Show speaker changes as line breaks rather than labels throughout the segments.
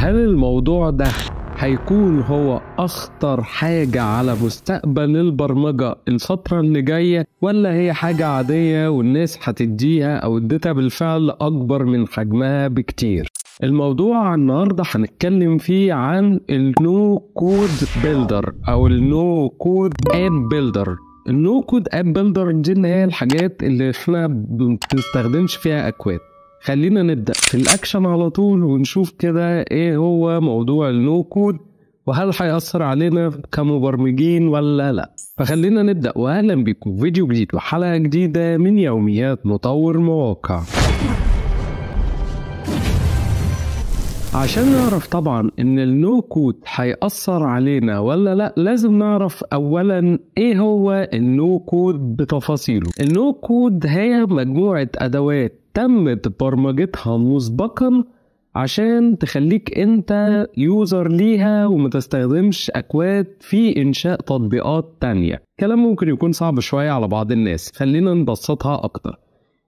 هل الموضوع ده هيكون هو أخطر حاجة على مستقبل البرمجة الفترة اللي جاية ولا هي حاجة عادية والناس هتديها أو اديتها بالفعل أكبر من حجمها بكتير الموضوع النهارده هنتكلم فيه عن النو كود بيلدر او النو كود اب بيلدر النو كود اب بيلدر دي اللي هي الحاجات اللي احنا ما بنستخدمش فيها اكواد خلينا نبدا في الاكشن على طول ونشوف كده ايه هو موضوع النو كود وهل هيأثر علينا كمبرمجين ولا لا فخلينا نبدأ وأهلا بكم فيديو جديد وحلقة جديدة من يوميات مطور مواقع عشان نعرف طبعا ان النو كود هيأثر علينا ولا لا لازم نعرف اولا ايه هو النو كود بتفاصيله النو كود هي مجموعة ادوات تمت برمجتها مسبقا عشان تخليك انت يوزر ليها وما تستخدمش اكواد في انشاء تطبيقات تانية كلام ممكن يكون صعب شوية على بعض الناس خلينا نبسطها اكتر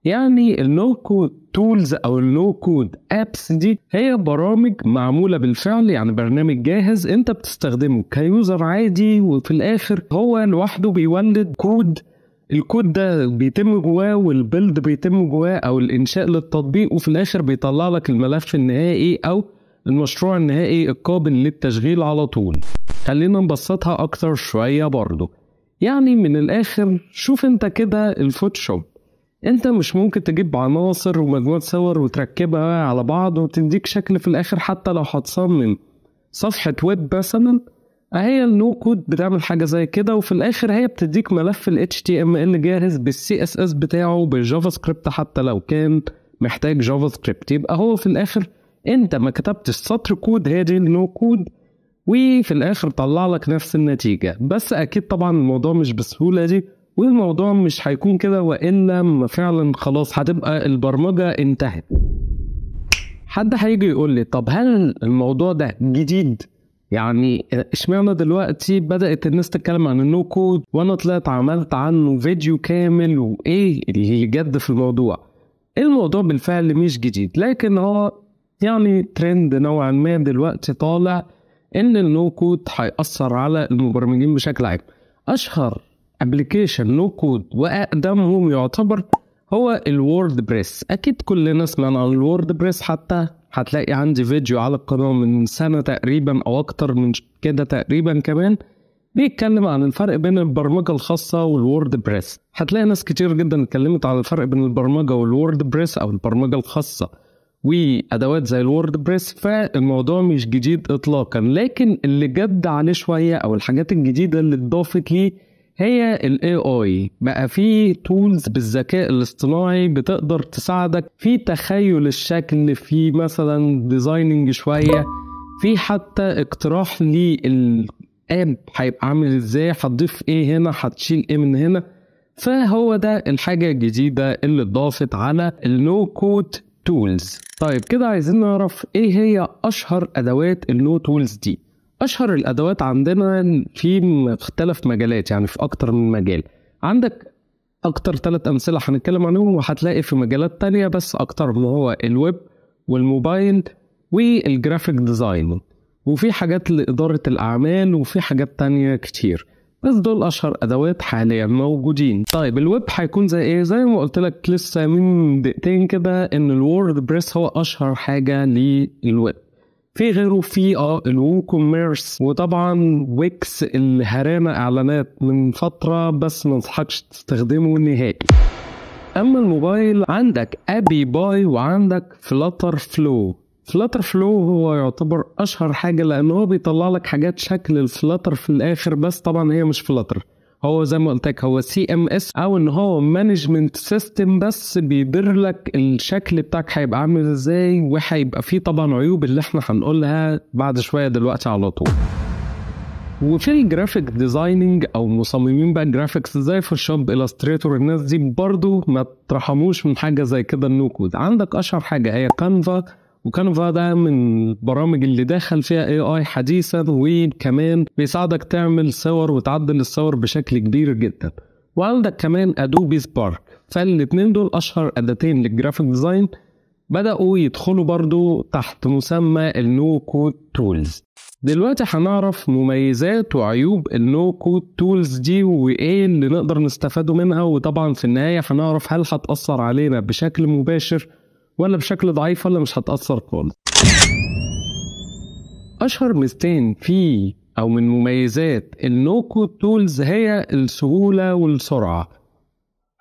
يعني النو كود تولز او النو كود ابس دي هي برامج معموله بالفعل يعني برنامج جاهز انت بتستخدمه كيوزر عادي وفي الاخر هو لوحده بيولد كود الكود ده بيتم جواه والبيلد بيتم جواه او الانشاء للتطبيق وفي الاخر بيطلع لك الملف النهائي او المشروع النهائي القابل للتشغيل على طول خلينا نبسطها اكتر شوية برضه يعني من الاخر شوف انت كده الفوتوشوب انت مش ممكن تجيب عناصر ومجموعة صور وتركبها على بعض وتديك شكل في الاخر حتى لو هتصمم صفحة ويب مثلا هي النو كود بتعمل حاجه زي كده وفي الاخر هي بتديك ملف ال HTML جاهز بالسي اس اس بتاعه بالجافا سكريبت حتى لو كان محتاج جافا سكريبت يبقى هو في الاخر انت ما كتبتش سطر كود هي دي النو كود وفي الاخر طلع لك نفس النتيجه بس اكيد طبعا الموضوع مش بالسهوله دي والموضوع مش هيكون كده والا فعلا خلاص هتبقى البرمجه انتهت حد هيجي يقول لي طب هل الموضوع ده جديد يعني اشمعنى دلوقتي بدات الناس تتكلم عن النو كود وانا طلعت عملت عنه فيديو كامل وايه اللي جد في الموضوع الموضوع بالفعل مش جديد لكن هو يعني ترند نوعا ما دلوقتي طالع ان النو كود هيأثر على المبرمجين بشكل عام اشهر ابلكيشن نو كود واقدمهم يعتبر هو الوورد بريس اكيد كلنا سمعنا عن الوورد بريس حتى هتلاقي عندي فيديو على القناة من سنة تقريبا أو أكتر من كده تقريبا كمان بيتكلم عن الفرق بين البرمجة الخاصة والورد بريس هتلاقي ناس كتير جدا اتكلمت عن الفرق بين البرمجة والورد بريس أو البرمجة الخاصة وأدوات زي الورد بريس فالموضوع مش جديد إطلاقا لكن اللي جد عليه شوية أو الحاجات الجديدة اللي اتضافت ليه هي الاي اي بقى في تولز بالذكاء الاصطناعي بتقدر تساعدك في تخيل الشكل في مثلا ديزايننج شويه في حتى اقتراح للاب هيبقى عامل ازاي هتضيف ايه هنا هتشيل ايه من هنا فهو ده الحاجه الجديده اللي اتضافت على النو كود تولز طيب كده عايزين نعرف ايه هي اشهر ادوات النو تولز دي اشهر الادوات عندنا في مختلف مجالات يعني في اكتر من مجال عندك اكتر ثلاث امثله هنتكلم عنهم وهتلاقي في مجالات تانية بس اكتر ما هو الويب والموبايل والجرافيك ديزاين وفي حاجات لاداره الاعمال وفي حاجات تانية كتير بس دول اشهر ادوات حاليا موجودين طيب الويب هيكون زي ايه زي ما قلت لك لسه من دقيقتين كده ان الوورد بريس هو اشهر حاجه للويب في غيره في اه الووكوميرس وطبعا ويكس اللي هرانا اعلانات من فتره بس ما انصحكش تستخدمه نهائي اما الموبايل عندك ابي باي وعندك فلاتر فلو فلاتر فلو هو يعتبر اشهر حاجه لان هو بيطلع لك حاجات شكل الفلاتر في الاخر بس طبعا هي مش فلاتر هو زي ما قلت لك هو سي ام اس او ان هو مانجمنت سيستم بس بيدير لك الشكل بتاعك هيبقى عامل ازاي وهيبقى فيه طبعا عيوب اللي احنا هنقولها بعد شويه دلوقتي على طول وفي الجرافيك ديزايننج او مصممين بقى جرافيكس زي فوتوشوب الستريتور الناس دي برضو ما ترحموش من حاجه زي كده النو كود عندك اشهر حاجه هي كانفا وكانفا ده من البرامج اللي داخل فيها اي اي حديثا وكمان بيساعدك تعمل صور وتعدل الصور بشكل كبير جدا وعندك كمان ادوبي سبارك فالاتنين دول اشهر ادتين للجرافيك ديزاين بدأوا يدخلوا برضو تحت مسمى النو كود تولز دلوقتي هنعرف مميزات وعيوب النو كود تولز دي وايه اللي نقدر نستفاده منها وطبعا في النهاية هنعرف هل هتأثر علينا بشكل مباشر ولا بشكل ضعيف ولا مش هتأثر خالص أشهر ميزتين في أو من مميزات النو تولز هي السهولة والسرعة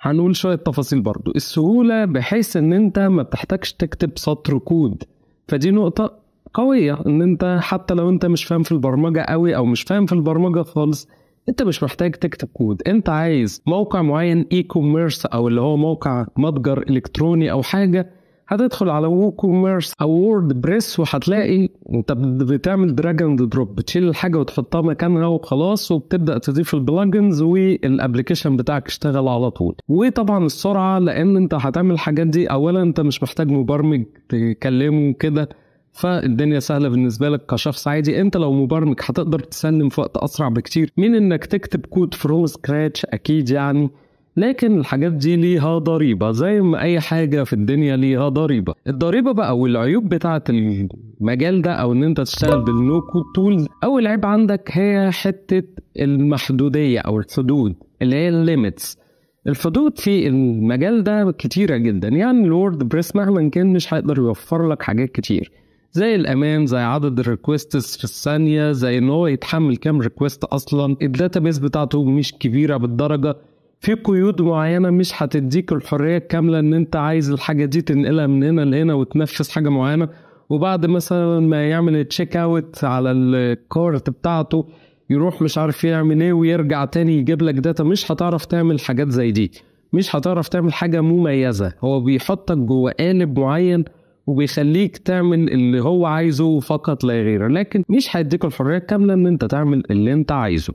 هنقول شوية تفاصيل برضو السهولة بحيث إن أنت ما بتحتاجش تكتب سطر كود فدي نقطة قوية إن أنت حتى لو أنت مش فاهم في البرمجة قوي أو مش فاهم في البرمجة خالص انت مش محتاج تكتب كود انت عايز موقع معين اي كوميرس او اللي هو موقع متجر الكتروني او حاجه هتدخل على ووكوميرس او وورد بريس وهتلاقي انت بتعمل دراج اند دروب بتشيل الحاجه وتحطها مكانها وخلاص وبتبدا تضيف البلجنز والابلكيشن بتاعك اشتغل على طول وطبعا السرعه لان انت هتعمل الحاجات دي اولا انت مش محتاج مبرمج تكلمه كده فالدنيا سهله بالنسبه لك كشخص عادي انت لو مبرمج هتقدر تسلم في وقت اسرع بكتير من انك تكتب كود فروم سكراتش اكيد يعني لكن الحاجات دي ليها ضريبة زي ما أي حاجة في الدنيا ليها ضريبة الضريبة بقى والعيوب بتاعة المجال ده أو إن أنت تشتغل بالنو كود تولز أول عيب عندك هي حتة المحدودية أو الحدود اللي هي الليميتس الحدود في المجال ده كتيرة جدا يعني الورد بريس مهما كان مش هيقدر يوفر لك حاجات كتير زي الامان زي عدد الريكوستس في الثانيه زي ان هو يتحمل كام ريكوست اصلا الداتابيس بتاعته مش كبيره بالدرجه في قيود معينه مش هتديك الحريه الكامله ان انت عايز الحاجه دي تنقلها من هنا لهنا وتنفذ حاجه معينه وبعد مثلا ما يعمل تشيك اوت على الكارت بتاعته يروح مش عارف يعمل ايه ويرجع تاني يجيب لك داتا مش هتعرف تعمل حاجات زي دي مش هتعرف تعمل حاجه مميزه هو بيحطك جوه قالب معين وبيخليك تعمل اللي هو عايزه فقط لا غير لكن مش هيديك الحريه الكامله ان انت تعمل اللي انت عايزه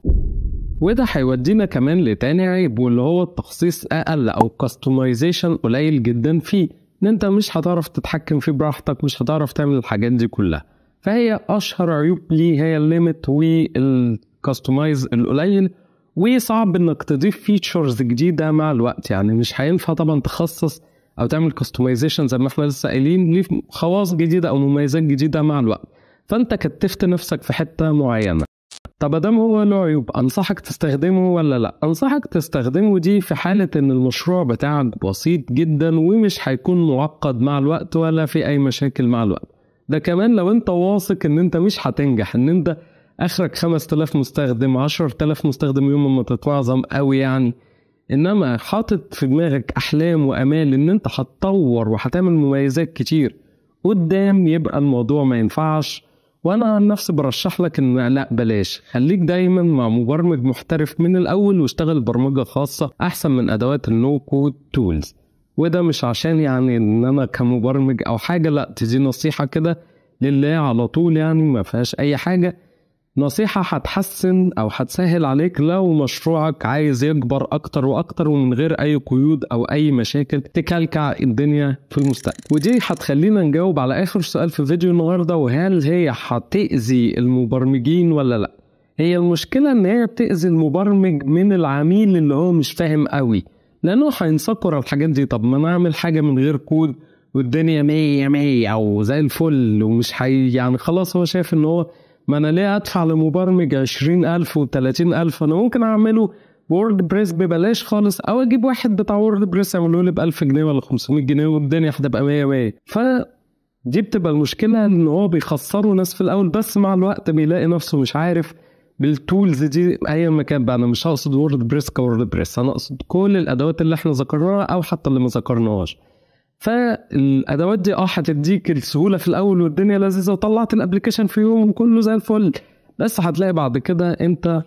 وده هيودينا كمان لتاني عيب واللي هو التخصيص اقل او كاستمايزيشن قليل جدا فيه ان انت مش هتعرف تتحكم فيه براحتك مش هتعرف تعمل الحاجات دي كلها فهي اشهر عيوب ليه هي الليمت والكاستمايز القليل وصعب انك تضيف فيتشرز جديده مع الوقت يعني مش هينفع طبعا تخصص او تعمل كاستمايزيشن زي ما احنا لسه قايلين خواص جديده او مميزات جديده مع الوقت فانت كتفت نفسك في حته معينه طب دام هو له عيوب انصحك تستخدمه ولا لا انصحك تستخدمه دي في حاله ان المشروع بتاعك بسيط جدا ومش هيكون معقد مع الوقت ولا في اي مشاكل مع الوقت ده كمان لو انت واثق ان انت مش هتنجح ان انت اخرك 5000 مستخدم 10000 مستخدم يوم ما تتنظم قوي يعني انما حاطط في دماغك احلام وامال ان انت هتطور وهتعمل مميزات كتير قدام يبقى الموضوع ما ينفعش وانا عن نفسي برشح لك ان لا بلاش خليك دايما مع مبرمج محترف من الاول واشتغل برمجه خاصه احسن من ادوات النو كود تولز وده مش عشان يعني ان انا كمبرمج او حاجه لا دي نصيحه كده لله على طول يعني ما فيهاش اي حاجه نصيحة هتحسن أو هتسهل عليك لو مشروعك عايز يكبر أكتر وأكتر ومن غير أي قيود أو أي مشاكل تكلكع الدنيا في المستقبل ودي هتخلينا نجاوب على آخر سؤال في فيديو النهاردة وهل هي هتأذي المبرمجين ولا لأ هي المشكلة إن هي بتأذي المبرمج من العميل اللي هو مش فاهم قوي لأنه هينسكر على الحاجات دي طب ما أنا أعمل حاجة من غير كود والدنيا مية مية أو زي الفل ومش حي يعني خلاص هو شايف إن هو ما انا ليه ادفع لمبرمج 20000 و30000 انا ممكن اعمله وورد بريس ببلاش خالص او اجيب واحد بتاع وورد بريس يعمله لي ب 1000 جنيه ولا 500 جنيه والدنيا هتبقى 100 100 ف دي بتبقى المشكلة إن هو بيخسروا ناس في الأول بس مع الوقت بيلاقي نفسه مش عارف بالتولز دي أي مكان بقى أنا مش هقصد وورد بريس كورد بريس أنا أقصد كل الأدوات اللي إحنا ذكرناها أو حتى اللي ما ذكرناهاش فالادوات دي اه هتديك السهوله في الاول والدنيا لذيذه وطلعت الابلكيشن في يوم كله زي الفل بس هتلاقي بعد كده انت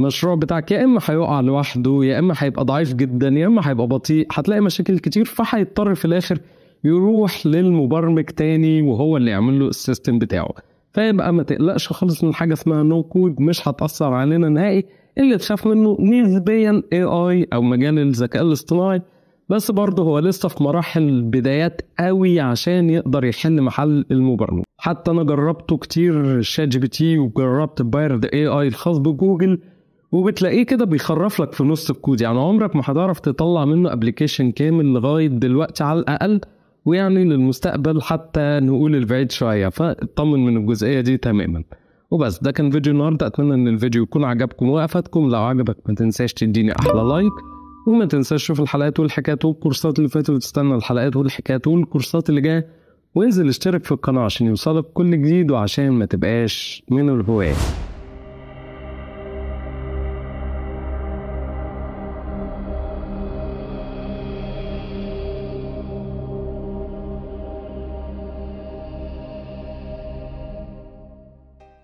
المشروع بتاعك يا اما هيقع لوحده يا اما هيبقى ضعيف جدا يا اما هيبقى بطيء هتلاقي مشاكل كتير فهيضطر في الاخر يروح للمبرمج تاني وهو اللي يعمل له السيستم بتاعه فيبقى ما تقلقش خالص من حاجه اسمها نو كود مش هتاثر علينا نهائي اللي تخاف منه نسبيا اي اي او مجال الذكاء الاصطناعي بس برضه هو لسه في مراحل بدايات قوي عشان يقدر يحل محل المبرمج حتى انا جربته كتير شات جي بي تي وجربت بايرد اي اي الخاص بجوجل وبتلاقيه كده بيخرف لك في نص الكود يعني عمرك ما هتعرف تطلع منه ابلكيشن كامل لغايه دلوقتي على الاقل ويعني للمستقبل حتى نقول البعيد شويه فاطمن من الجزئيه دي تماما وبس ده كان فيديو النهارده اتمنى ان الفيديو يكون عجبكم وافادكم لو عجبك ما تنساش تديني احلى لايك وما تنساش تشوف الحلقات والحكايات والكورسات اللي فاتت وتستنى الحلقات والحكايات والكورسات اللي جايه وانزل اشترك في القناه عشان يوصلك كل جديد وعشان ما تبقاش من الهواة